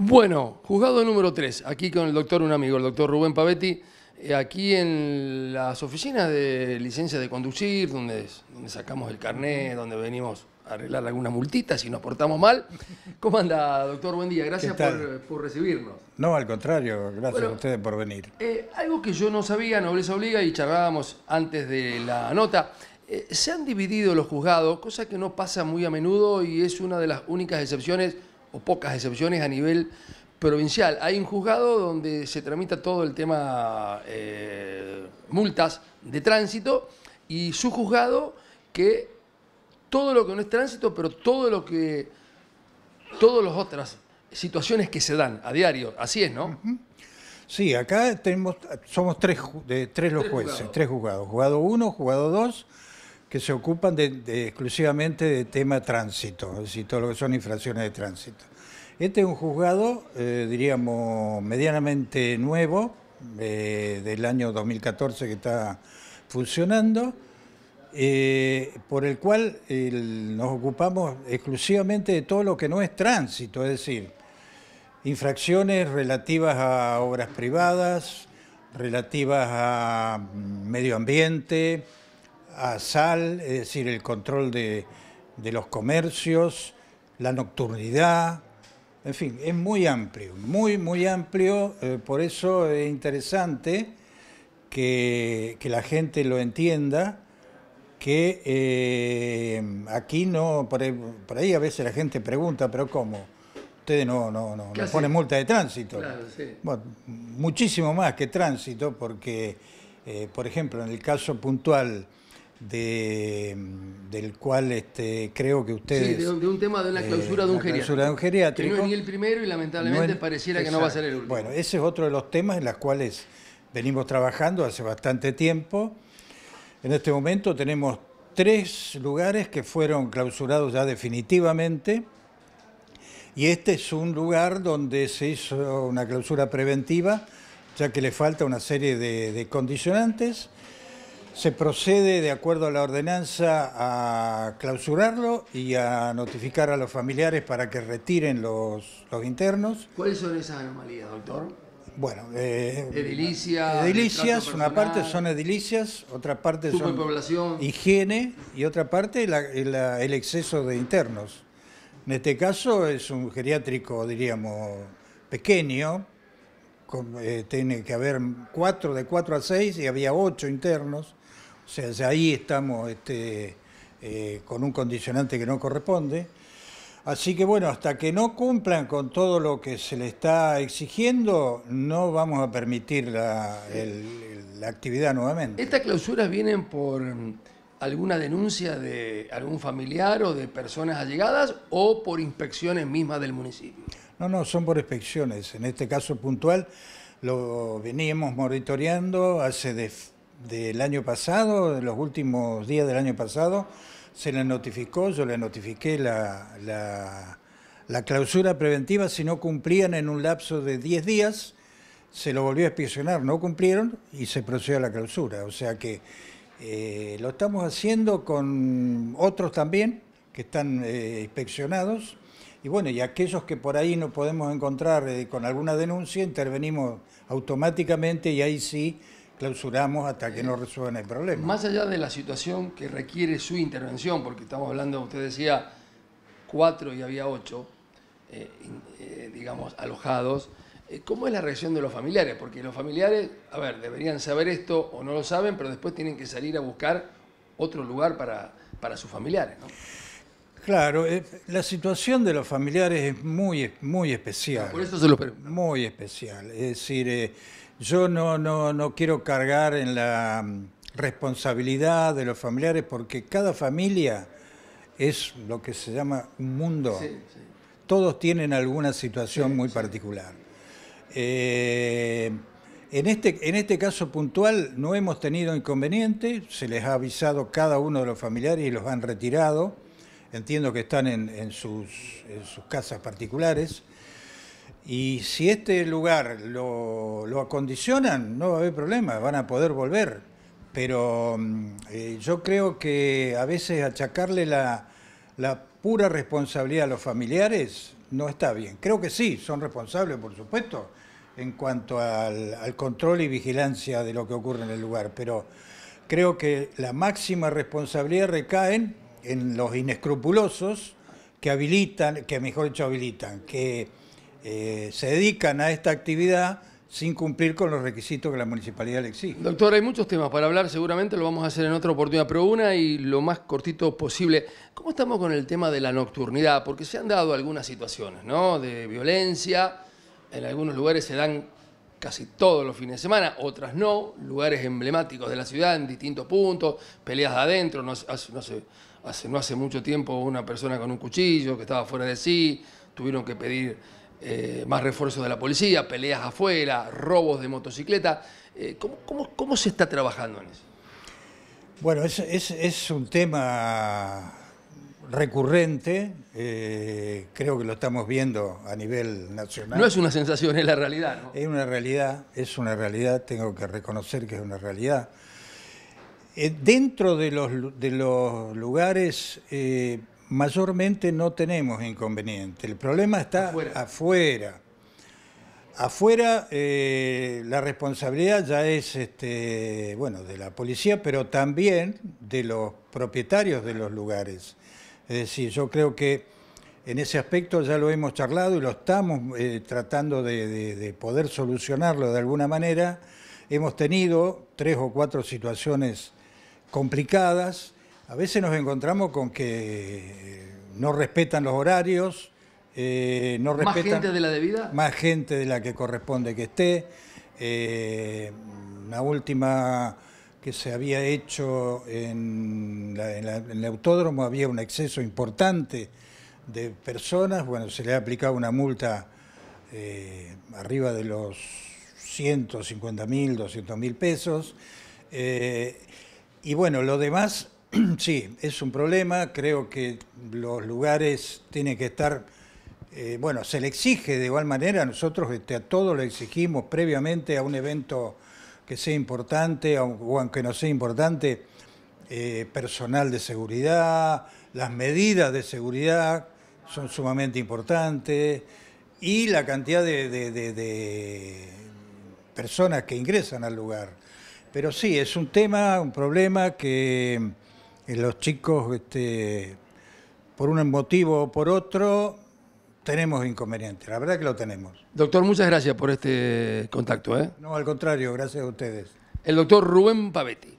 Bueno, juzgado número 3, aquí con el doctor, un amigo, el doctor Rubén Pavetti, eh, aquí en las oficinas de licencia de conducir, donde, sacamos el carnet, donde venimos a arreglar alguna multita si nos portamos mal. ¿Cómo anda, doctor? Buen día, gracias eh, por, recibirnos. No, al contrario, gracias a ustedes por venir. Eh, algo que yo no sabía, Nobleza Obliga, y charlábamos antes de la nota, se han dividido los juzgados, cosa que no pasa muy a menudo y es una de las únicas excepciones o pocas excepciones a nivel provincial. Hay un juzgado donde se tramita todo el tema eh, multas de tránsito y su juzgado que todo lo que no es tránsito, pero todo lo que, todas las otras situaciones que se dan a diario, así es, ¿no? Sí, acá tenemos, somos tres, de, tres los jueces, tres juzgados, juzgado uno, juzgado dos que se ocupan de, exclusivamente de tema tránsito, es decir, todo lo que son infracciones de tránsito. Este es un juzgado, eh, diríamos, medianamente nuevo, eh, del año 2014 que está funcionando, eh, por el cual nos ocupamos exclusivamente de todo lo que no es tránsito, es decir, infracciones relativas a obras privadas, relativas a mm, medio ambiente, a sal, es decir, el control de, los comercios, la nocturnidad, en fin, es muy amplio, muy, muy amplio, eh, por eso es interesante que, la gente lo entienda, que eh, aquí no, por ahí, a veces la gente pregunta, pero ¿cómo? Ustedes no, no, no, ponen multa de tránsito. muchísimo más que tránsito, porque, eh, por ejemplo, en el caso puntual de, del cual este, creo que ustedes... Sí, de, un tema de una eh, clausura, de, un La clausura de un geriátrico. no ni el primero y lamentablemente pareciera que no va a ser el último. Bueno, ese es otro de los temas en los cuales venimos trabajando hace bastante tiempo. En este momento tenemos tres lugares que fueron clausurados ya definitivamente. Y este es un lugar donde se hizo una clausura preventiva, ya que le falta una serie de, de condicionantes se procede, de acuerdo a la ordenanza, a clausurarlo y a notificar a los familiares para que retiren los, internos. ¿Cuáles son esas anomalías, doctor? Bueno, eh, eh edilicias, una parte son edilicias, otra parte son higiene y otra parte el exceso de internos. En este caso es un geriátrico, diríamos, pequeño, eh, tiene que haber cuatro, de cuatro a seis, y había ocho internos. O sea, ya ahí estamos este, eh, con un condicionante que no corresponde. Así que bueno, hasta que no cumplan con todo lo que se le está exigiendo, no vamos a permitir la, la actividad nuevamente. ¿Estas clausuras vienen por mm, alguna denuncia de algún familiar o de personas allegadas o por inspecciones mismas del municipio? No, no, son por inspecciones. En este caso puntual lo veníamos monitoreando hace de del año pasado, de los últimos días del año pasado, se les notificó, yo le notifiqué la, clausura preventiva, si no cumplían en un lapso de 10 días, se lo volvió a inspeccionar, no cumplieron y se procedió a la clausura. O sea que eh, lo estamos haciendo con otros también que están eh, inspeccionados. Y bueno, y aquellos que por ahí no podemos encontrar eh, con alguna denuncia, intervenimos automáticamente y ahí sí clausuramos hasta que no resuelvan el problema. Más allá de la situación que requiere su intervención, porque estamos hablando, usted decía, cuatro y había ocho, eh, eh, digamos, alojados, eh, ¿cómo es la reacción de los familiares? Porque los familiares, a ver, deberían saber esto o no lo saben, pero después tienen que salir a buscar otro lugar para, para sus familiares, ¿no? Claro, la situación de los familiares es muy, muy especial. Por eso se lo Muy especial. Es decir, yo no, quiero cargar en la mm, responsabilidad de los familiares porque cada familia es lo que se llama un mundo. Todos tienen alguna situación muy particular. Eh, este, en, este, caso puntual no hemos tenido inconveniente, se les ha avisado cada uno de los familiares y los han retirado. Entiendo que están en, en sus, casas particulares. Y si este lugar lo, acondicionan, no va a haber problema, van a poder volver. Pero mm, eh, yo creo que a veces achacarle la, pura responsabilidad a los familiares no está bien. Creo que sí, son responsables, por supuesto, en cuanto al, al, control y vigilancia de lo que ocurre en el lugar, pero creo que la máxima responsabilidad recae en los inescrupulosos que habilitan, que mejor dicho habilitan, que eh, se dedican a esta actividad sin cumplir con los requisitos que la municipalidad le exige. Doctor, hay muchos temas para hablar, seguramente lo vamos a hacer en otra oportunidad, pero una y lo más cortito posible. ¿Cómo estamos con el tema de la nocturnidad? Porque se han dado algunas situaciones, ¿no? De violencia, en algunos lugares se dan casi todos los fines de semana, otras no, lugares emblemáticos de la ciudad en distintos puntos, peleas de adentro, no hace, no hace mucho tiempo una persona con un cuchillo que estaba fuera de sí, tuvieron que pedir eh, más refuerzos de la policía, peleas afuera, robos de motocicleta. Eh, ¿cómo, se está trabajando en eso? Bueno, es, un tema recurrente, eh, creo que lo estamos viendo a nivel nacional. No es una sensación, es la realidad. Es una realidad, es una realidad, tengo que reconocer que es una realidad. dentro de los, lugares, mayormente no tenemos inconveniente. El problema está afuera. Afuera, eh, la responsabilidad ya es este, bueno, de la policía, pero también de los propietarios de los lugares. Es decir, yo creo que en ese aspecto ya lo hemos charlado y lo estamos eh, tratando de poder solucionarlo de alguna manera. Hemos tenido tres o cuatro situaciones complicadas a veces nos encontramos con que eh, no respetan los horarios, eh, no respetan... ¿Más gente de la debida? Más gente de la que corresponde que esté. Eh, una última que se había hecho en, el autódromo, había un exceso importante de personas, bueno, se le ha aplicado una multa eh, arriba de los 150 mil, 200 mil pesos, y bueno, lo demás sí, es un problema. Creo que los lugares tienen que estar, eh, bueno, se le exige de igual manera, nosotros este, a todos le exigimos previamente a un evento que sea importante o aunque no sea importante, eh, personal de seguridad, las medidas de seguridad son sumamente importantes y la cantidad de personas que ingresan al lugar. Pero sí, es un tema, un problema que eh, los chicos, este, por un motivo o por otro, tenemos inconvenientes. La verdad que lo tenemos. Doctor, muchas gracias por este contacto. ¿eh? No, al contrario, gracias a ustedes. El doctor Rubén Pavetti.